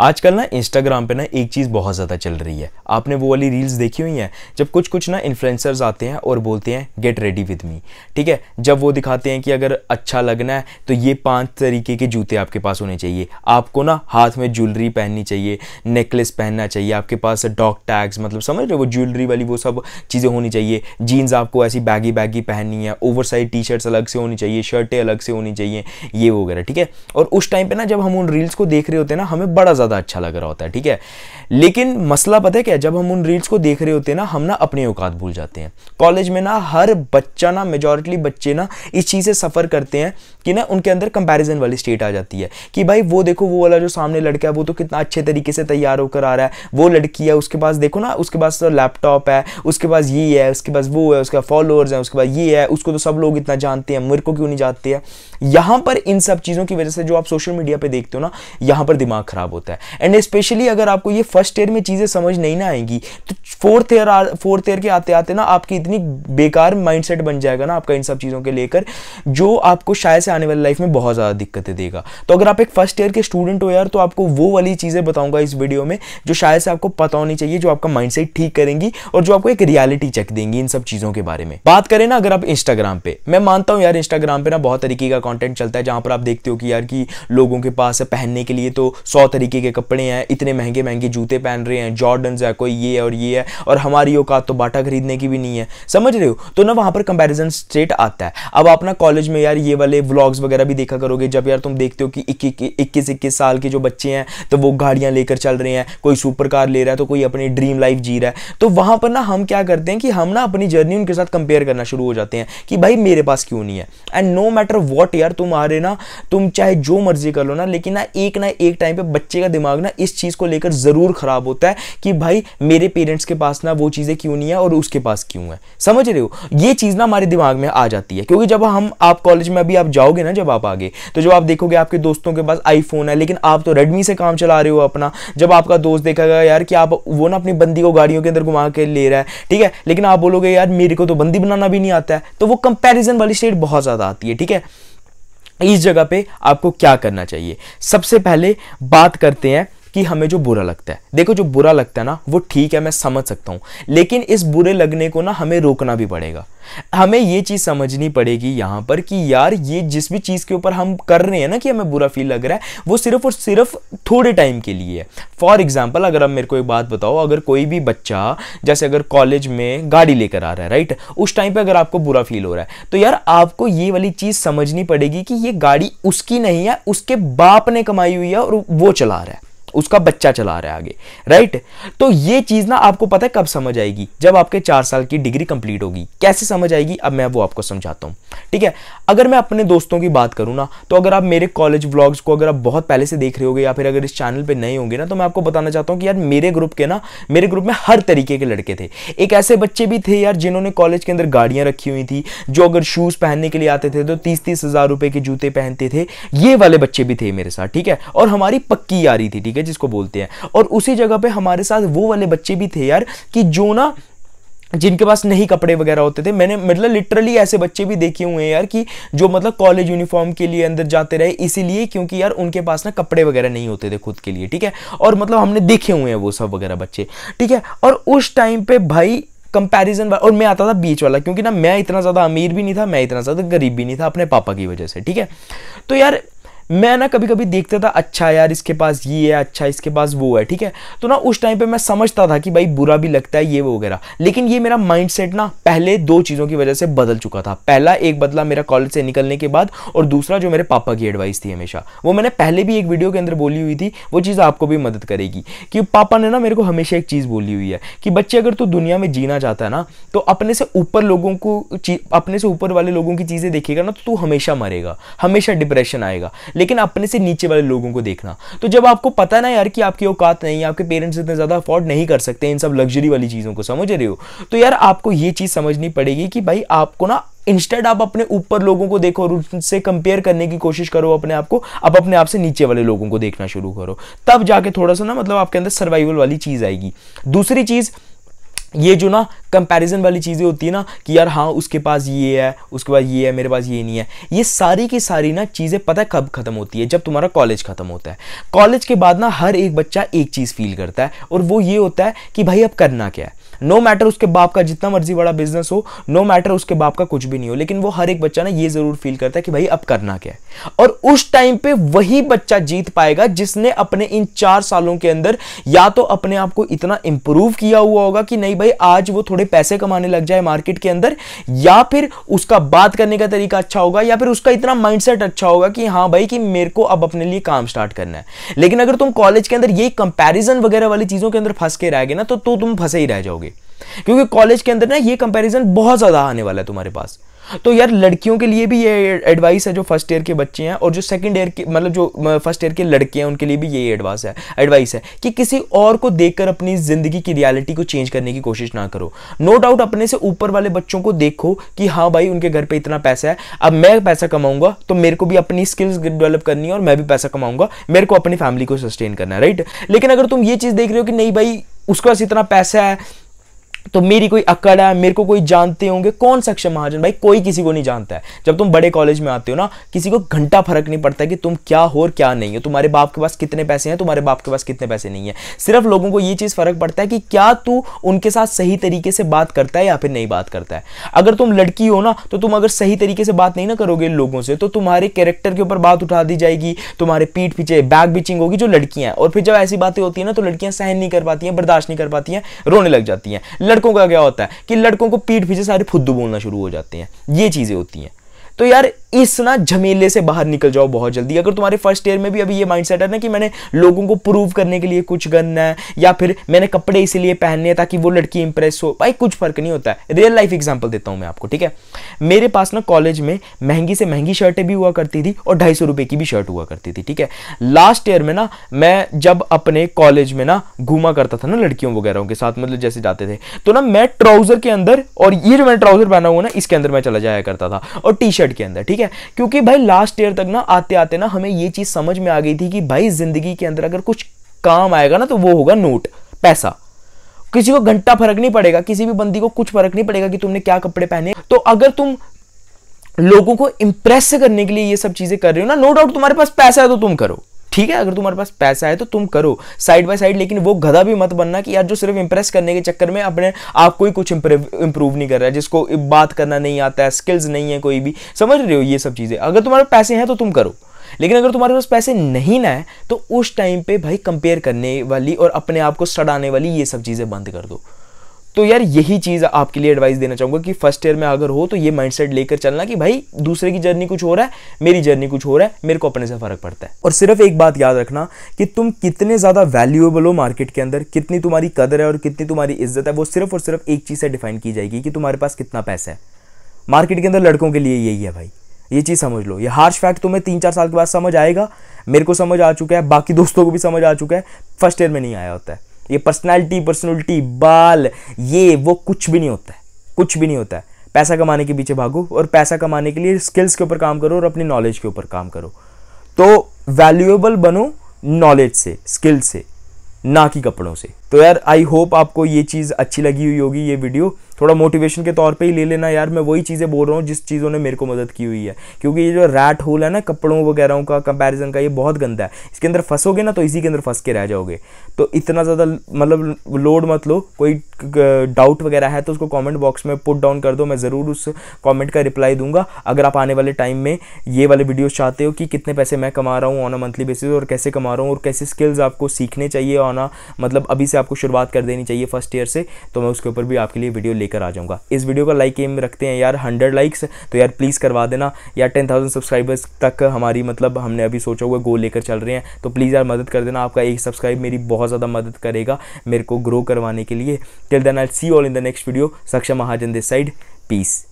आजकल ना इंस्टाग्राम पे ना एक चीज़ बहुत ज़्यादा चल रही है आपने वो वाली रील्स देखी हुई हैं जब कुछ कुछ ना इन्फ्लुएंसर्स आते हैं और बोलते हैं गेट रेडी विद मी ठीक है जब वो दिखाते हैं कि अगर अच्छा लगना है तो ये पांच तरीके के जूते आपके पास होने चाहिए आपको ना हाथ में ज्वेलरी पहननी चाहिए नेकलेस पहनना चाहिए आपके पास डॉग टैग्स मतलब समझ रहे हो वो ज्वेलरी वाली वो सब चीज़ें होनी चाहिए जीन्स आपको ऐसी बैगी बैगी पहननी है ओवर साइज टी शर्ट्स अलग से होनी चाहिए शर्टें अलग से होनी चाहिए ये वगैरह ठीक है और उस टाइम पर ना जब हम उन रील्स को देख रहे होते हैं ना हमें बड़ा ज़्यादा ज़्यादा अच्छा लग रहा होता है ठीक है लेकिन मसला पता है क्या जब हम उन रील्स को देख रहे होते हैं ना हम ना अपने औकात भूल जाते हैं कॉलेज में ना हर बच्चा ना मेजोरिटली बच्चे ना इस चीज़ से सफ़र करते हैं कि ना उनके अंदर कंपेरिजन वाली स्टेट आ जाती है कि भाई वो देखो वो वाला जो सामने लड़का है वो तो कितना अच्छे तरीके से तैयार होकर आ रहा है वो लड़की है उसके पास देखो ना उसके पास तो लैपटॉप है उसके पास ये है उसके पास वो है उसके फॉलोअर्स हैं उसके पास ये है उसको तो सब लोग इतना जानते हैं मेरे को क्यों नहीं जानते हैं यहाँ पर इन सब चीज़ों की वजह से जो आप सोशल मीडिया पर देखते हो ना यहाँ पर दिमाग ख़राब होता है है एंड स्पेशली अगर आपको ये फर्स्ट ईयर में चीज़ें समझ नहीं ना आएंगी तो फोर्थ ईयर फोर्थ ईयर के आते आते ना आपकी इतनी बेकार माइंडसेट बन जाएगा ना आपका इन सब चीज़ों के लेकर जो आपको शायद से आने वाली लाइफ में बहुत ज़्यादा दिक्कतें देगा तो अगर आप एक फर्स्ट ईयर के स्टूडेंट हो यार तो आपको वो वाली चीज़ें बताऊंगा इस वीडियो में जो शायद से आपको पता होनी चाहिए जो आपका माइंड ठीक करेंगी और जो आपको एक रियलिटी चेक देंगी इन सब चीज़ों के बारे में बात करें ना अगर आप इंस्टाग्राम पे मैं मानता हूँ यार इंस्टाग्राम पे ना बहुत तरीके का कंटेंट चलता है जहाँ पर आप देखते हो कि यार कि लोगों के पास पहनने के लिए तो सौ तरीके के के कपड़े हैं इतने महंगे महंगे जूते पहन रहे हैं जॉर्डन्स है कोई ये और ये है और हमारी औकात तो बाटा खरीदने की भी नहीं है समझ रहे हो तो ना वहाँ पर कंपेरिजन स्ट्रेट आता है अब अपना कॉलेज में यार ये वाले व्लॉग्स वगैरह भी देखा करोगे जब यार तुम देखते हो कि इक्कीस इक्कीस साल के जो बच्चे हैं तो वो गाड़ियाँ लेकर चल रहे हैं कोई सुपर कार ले रहा है तो कोई अपनी ड्रीम लाइफ जी रहा है तो वहाँ पर ना हम क्या करते हैं कि हम ना अपनी जर्नी उनके साथ कंपेयर करना शुरू हो जाते हैं कि भाई मेरे पास क्यों नहीं है एंड नो मैटर वॉट यार तुम्हारे ना तुम चाहे जो मर्जी कर लो ना लेकिन ना एक ना एक टाइम पे बच्चे का दिमाग ना इस चीज़ को लेकर ज़रूर ख़राब होता है कि भाई मेरे पेरेंट्स के पास ना वो चीज़ें क्यों नहीं है और उसके पास क्यों है समझ रहे हो ये चीज़ ना हमारे दिमाग में आ जाती है क्योंकि जब हम आप कॉलेज में अभी आप जाओगे ना जब आप आगे तो जब आप देखोगे आपके दोस्तों के पास आईफोन है लेकिन आप तो रेडमी से काम चला रहे हो अपना जब आपका दोस्त देखा गया यार कि आप वो ना अपनी बंदी को गाड़ियों के अंदर घुमा के ले रहा है ठीक है लेकिन आप बोलोगे यार मेरे को तो बंदी बनाना भी नहीं आता है तो वो कंपेरिजन वाली स्टेट बहुत ज़्यादा आती है ठीक है इस जगह पे आपको क्या करना चाहिए सबसे पहले बात करते हैं कि हमें जो बुरा लगता है देखो जो बुरा लगता है ना वो ठीक है मैं समझ सकता हूँ लेकिन इस बुरे लगने को ना हमें रोकना भी पड़ेगा हमें ये चीज़ समझनी पड़ेगी यहाँ पर कि यार ये जिस भी चीज़ के ऊपर हम कर रहे हैं ना कि हमें बुरा फील लग रहा है वो सिर्फ और सिर्फ थोड़े टाइम के लिए है फॉर एग्जाम्पल अगर आप मेरे को एक बात बताओ अगर कोई भी बच्चा जैसे अगर कॉलेज में गाड़ी लेकर आ रहा है राइट उस टाइम पर अगर आपको बुरा फील हो रहा है तो यार आपको ये वाली चीज़ समझनी पड़ेगी कि ये गाड़ी उसकी नहीं है उसके बाप ने कमाई हुई है और वो चला रहा है उसका बच्चा चला रहा है आगे राइट तो ये चीज़ ना आपको पता है कब समझ आएगी जब आपके चार साल की डिग्री कंप्लीट होगी कैसे समझ आएगी अब मैं वो आपको समझाता हूँ ठीक है अगर मैं अपने दोस्तों की बात करूँ ना तो अगर आप मेरे कॉलेज व्लॉग्स को अगर आप बहुत पहले से देख रहे होगे या फिर अगर इस चैनल पर नए होंगे ना तो मैं आपको बताना चाहता हूँ कि यार मेरे ग्रुप के ना मेरे ग्रुप में हर तरीके के लड़के थे एक ऐसे बच्चे भी थे यार जिन्होंने कॉलेज के अंदर गाड़ियाँ रखी हुई थी जो अगर शूज़ पहनने के लिए आते थे तो तीस तीस हज़ार रुपये के जूते पहनते थे ये वाले बच्चे भी थे मेरे साथ ठीक है और हमारी पक्की यारी थी ठीक है ठीक है जिसको बोलते हैं और उसी जगह पे हमारे साथ वो वाले बच्चे भी थे यार कि जो ना जिनके पास नहीं कपड़े वगैरह होते थे मैंने मतलब लिटरली ऐसे बच्चे भी देखे हुए हैं यार कि जो मतलब कॉलेज यूनिफॉर्म के लिए अंदर जाते रहे इसीलिए क्योंकि यार उनके पास ना कपड़े वगैरह नहीं होते थे खुद के लिए ठीक है और मतलब हमने देखे हुए हैं वो सब वगैरह बच्चे ठीक है और उस टाइम पे भाई कंपैरिजन और मैं आता था बीच वाला क्योंकि ना मैं इतना ज़्यादा अमीर भी नहीं था मैं इतना ज़्यादा गरीब भी नहीं था अपने पापा की वजह से ठीक है तो यार मैं ना कभी कभी देखता था अच्छा यार इसके पास ये है अच्छा इसके पास वो है ठीक है तो ना उस टाइम पे मैं समझता था कि भाई बुरा भी लगता है ये वो वगैरह लेकिन ये मेरा माइंडसेट ना पहले दो चीज़ों की वजह से बदल चुका था पहला एक बदला मेरा कॉलेज से निकलने के बाद और दूसरा जो मेरे पापा की एडवाइस थी हमेशा वो मैंने पहले भी एक वीडियो के अंदर बोली हुई थी वो चीज़ आपको भी मदद करेगी कि पापा ने ना मेरे को हमेशा एक चीज़ बोली हुई है कि बच्चे अगर तू दुनिया में जीना चाहता है ना तो अपने से ऊपर लोगों को अपने से ऊपर वाले लोगों की चीज़ें देखेगा ना तो तू हमेशा मरेगा हमेशा डिप्रेशन आएगा लेकिन अपने से नीचे वाले लोगों को देखना तो जब आपको पता ना यार कि आपकी औकात नहीं आपके पेरेंट्स इतने ज़्यादा अफोर्ड नहीं कर सकते इन सब लग्जरी वाली चीज़ों को समझ रहे हो तो यार आपको ये चीज़ समझनी पड़ेगी कि भाई आपको ना इंस्टेड आप अपने ऊपर लोगों को देखो और उनसे कंपेयर करने की कोशिश करो अपने आप को अब अपने आप से नीचे वाले लोगों को देखना शुरू करो तब जाके थोड़ा सा ना मतलब आपके अंदर सर्वाइवल वाली चीज़ आएगी दूसरी चीज़ ये जो ना कंपैरिजन वाली चीज़ें होती है ना कि यार हाँ उसके पास ये है उसके पास ये है मेरे पास ये नहीं है ये सारी की सारी ना चीज़ें पता है कब ख़त्म होती है जब तुम्हारा कॉलेज ख़त्म होता है कॉलेज के बाद ना हर एक बच्चा एक चीज़ फील करता है और वो ये होता है कि भाई अब करना क्या है नो मैटर उसके बाप का जितना मर्जी बड़ा बिजनेस हो नो मैटर उसके बाप का कुछ भी नहीं हो लेकिन वो हर एक बच्चा ना ये जरूर फील करता है कि भाई अब करना क्या है और उस टाइम पे वही बच्चा जीत पाएगा जिसने अपने इन चार सालों के अंदर या तो अपने आप को इतना इंप्रूव किया हुआ होगा कि नहीं भाई आज वो थोड़े पैसे कमाने लग जाए मार्केट के अंदर या फिर उसका बात करने का तरीका अच्छा होगा या फिर उसका इतना माइंडसेट अच्छा होगा कि हाँ भाई कि मेरे को अब अपने लिए काम स्टार्ट करना है लेकिन अगर तुम कॉलेज के अंदर ये कंपेरिजन वगैरह वाली चीजों के अंदर फंस के रह गए ना तो, तो तुम फंसे ही रह जाओगे क्योंकि कॉलेज के अंदर ना ये कंपैरिजन बहुत ज़्यादा आने वाला है तुम्हारे पास तो यार लड़कियों के लिए भी ये एडवाइस है जो फर्स्ट ईयर के बच्चे हैं और जो सेकंड ईयर के मतलब जो फर्स्ट ईयर के लड़के हैं उनके लिए भी ये एडवाइस है एडवाइस है कि किसी और को देखकर अपनी ज़िंदगी की रियलिटी को चेंज करने की कोशिश ना करो नो no डाउट अपने से ऊपर वाले बच्चों को देखो कि हाँ भाई उनके घर पर इतना पैसा है अब मैं पैसा कमाऊंगा तो मेरे को भी अपनी स्किल्स डेवलप करनी है और मैं भी पैसा कमाऊंगा मेरे को अपनी फैमिली को सस्टेन करना है राइट लेकिन अगर तुम ये चीज़ देख रहे हो कि नहीं भाई उसके पास इतना पैसा है तो मेरी कोई अकड़ है मेरे को कोई जानते होंगे कौन सक्षम महाजन भाई कोई किसी को नहीं जानता है जब तुम बड़े कॉलेज में आते हो ना किसी को घंटा फर्क नहीं पड़ता है कि तुम क्या हो और क्या नहीं हो तुम्हारे बाप के पास कितने पैसे हैं तुम्हारे बाप के पास कितने पैसे नहीं है सिर्फ लोगों को ये चीज़ फर्क पड़ता है कि क्या तू उनके साथ सही तरीके से बात करता है या फिर नहीं बात करता है अगर तुम लड़की हो ना तो तुम अगर सही तरीके से बात नहीं ना करोगे लोगों से तो तुम्हारे कैरेक्टर के ऊपर बात उठा दी जाएगी तुम्हारे पीठ पीछे बैग बिचिंग होगी जो लड़कियां हैं और फिर जब ऐसी बातें होती है ना तो लड़कियां सहन नहीं कर पाती हैं बर्दाश्त नहीं कर पाती हैं रोने लग जाती हैं लड़कों का क्या होता है कि लड़कों को पीठ पीछे सारे फुद्दू बोलना शुरू हो जाते हैं ये चीज़ें होती हैं तो यार इस ना झमेले से बाहर निकल जाओ बहुत जल्दी अगर तुम्हारे फर्स्ट ईयर में भी अभी ये माइंड सेट है ना कि मैंने लोगों को प्रूव करने के लिए कुछ करना है या फिर मैंने कपड़े इसीलिए पहनने हैं ताकि वो लड़की इंप्रेस हो भाई कुछ फर्क नहीं होता है रियल लाइफ एग्जाम्पल देता हूँ मैं आपको ठीक है मेरे पास ना कॉलेज में महंगी से महंगी शर्टें भी हुआ करती थी और ढाई सौ की भी शर्ट हुआ करती थी ठीक है लास्ट ईयर में ना मैं जब अपने कॉलेज में ना घूमा करता था ना लड़कियों वगैरह के साथ मतलब जैसे जाते थे तो ना मैं ट्राउजर के अंदर और ये जो मैंने ट्राउजर पहना हुआ ना इसके अंदर मैं चला जाया करता था और टी शर्ट सेट के अंदर ठीक है क्योंकि भाई लास्ट ईयर तक ना आते आते ना हमें ये चीज़ समझ में आ गई थी कि भाई ज़िंदगी के अंदर अगर कुछ काम आएगा ना तो वो होगा नोट पैसा किसी को घंटा फर्क नहीं पड़ेगा किसी भी बंदी को कुछ फर्क नहीं पड़ेगा कि तुमने क्या कपड़े पहने तो अगर तुम लोगों को इंप्रेस करने के लिए ये सब चीज़ें कर रहे हो ना नो डाउट तुम्हारे पास पैसा है तो तुम करो ठीक है अगर तुम्हारे पास पैसा है तो तुम करो साइड बाय साइड लेकिन वो गधा भी मत बनना कि यार जो सिर्फ इंप्रेस करने के चक्कर में अपने आप को ही कुछ इंप्रूव नहीं कर रहा है जिसको बात करना नहीं आता है स्किल्स नहीं है कोई भी समझ रहे हो ये सब चीज़ें अगर तुम्हारे पैसे हैं तो तुम करो लेकिन अगर तुम्हारे पास पैसे नहीं ना है तो उस टाइम पे भाई कंपेयर करने वाली और अपने आप को सड़ाने वाली ये सब चीज़ें बंद कर दो तो यार यही चीज़ आपके लिए एडवाइस देना चाहूँगा कि फर्स्ट ईयर में अगर हो तो ये माइंडसेट लेकर चलना कि भाई दूसरे की जर्नी कुछ हो रहा है मेरी जर्नी कुछ हो रहा है मेरे को अपने से फ़र्क पड़ता है और सिर्फ एक बात याद रखना कि तुम कितने ज़्यादा वैल्यूएबल हो मार्केट के अंदर कितनी तुम्हारी कदर है और कितनी तुम्हारी इज्जत है वो सिर्फ और सिर्फ एक चीज़ से डिफाइन की जाएगी कि तुम्हारे पास कितना पैसा है मार्केट के अंदर लड़कों के लिए यही है भाई ये चीज़ समझ लो ये हार्श फैक्ट तुम्हें तीन चार साल के बाद समझ आएगा मेरे को समझ आ चुका है बाकी दोस्तों को भी समझ आ चुका है फर्स्ट ईयर में नहीं आया होता है ये पर्सनैलिटी पर्सनैलिटी बाल ये वो कुछ भी नहीं होता है कुछ भी नहीं होता है पैसा कमाने के पीछे भागो और पैसा कमाने के लिए स्किल्स के ऊपर काम करो और अपनी नॉलेज के ऊपर काम करो तो वैल्यूएबल बनो नॉलेज से स्किल से ना कि कपड़ों से तो यार आई होप आपको ये चीज़ अच्छी लगी हुई होगी ये वीडियो थोड़ा मोटिवेशन के तौर पे ही ले लेना यार मैं वही चीज़ें बोल रहा हूँ जिस चीज़ों ने मेरे को मदद की हुई है क्योंकि ये जो रैट होल है ना कपड़ों वगैरह का कंपैरिजन का ये बहुत गंदा है इसके अंदर फंसोगे ना तो इसी के अंदर फंस के रह जाओगे तो इतना ज़्यादा मतलब लोड मत लो कोई डाउट वगैरह है तो उसको कॉमेंट बॉक्स में पुट डाउन कर दो मैं ज़रूर उस कॉमेंट का रिप्लाई दूंगा अगर आप आने वाले टाइम में ये वाले वीडियोज़ चाहते हो कि कितने पैसे मैं कमा रहा हूँ ऑन अ मंथली बेसिस और कैसे कमा रहा हूँ और कैसे स्किल्स आपको सीखने चाहिए ऑन अ मतलब अभी से आपको शुरुआत कर देनी चाहिए फर्स्ट ईयर से तो मैं उसके ऊपर भी आपके लिए वीडियो लेकर आ जाऊँगा इस वीडियो का लाइक एम रखते हैं यार हंड्रेड लाइक्स तो यार प्लीज़ करवा देना यार टेन थाउजेंड सब्सक्राइबर्स तक हमारी मतलब हमने अभी सोचा हुआ गोल लेकर चल रहे हैं तो प्लीज़ यार मदद कर देना आपका एक सब्सक्राइब मेरी बहुत ज़्यादा मदद करेगा मेरे को ग्रो करवाने के लिए till then I see all in the next video Saksham Mahajan this side piece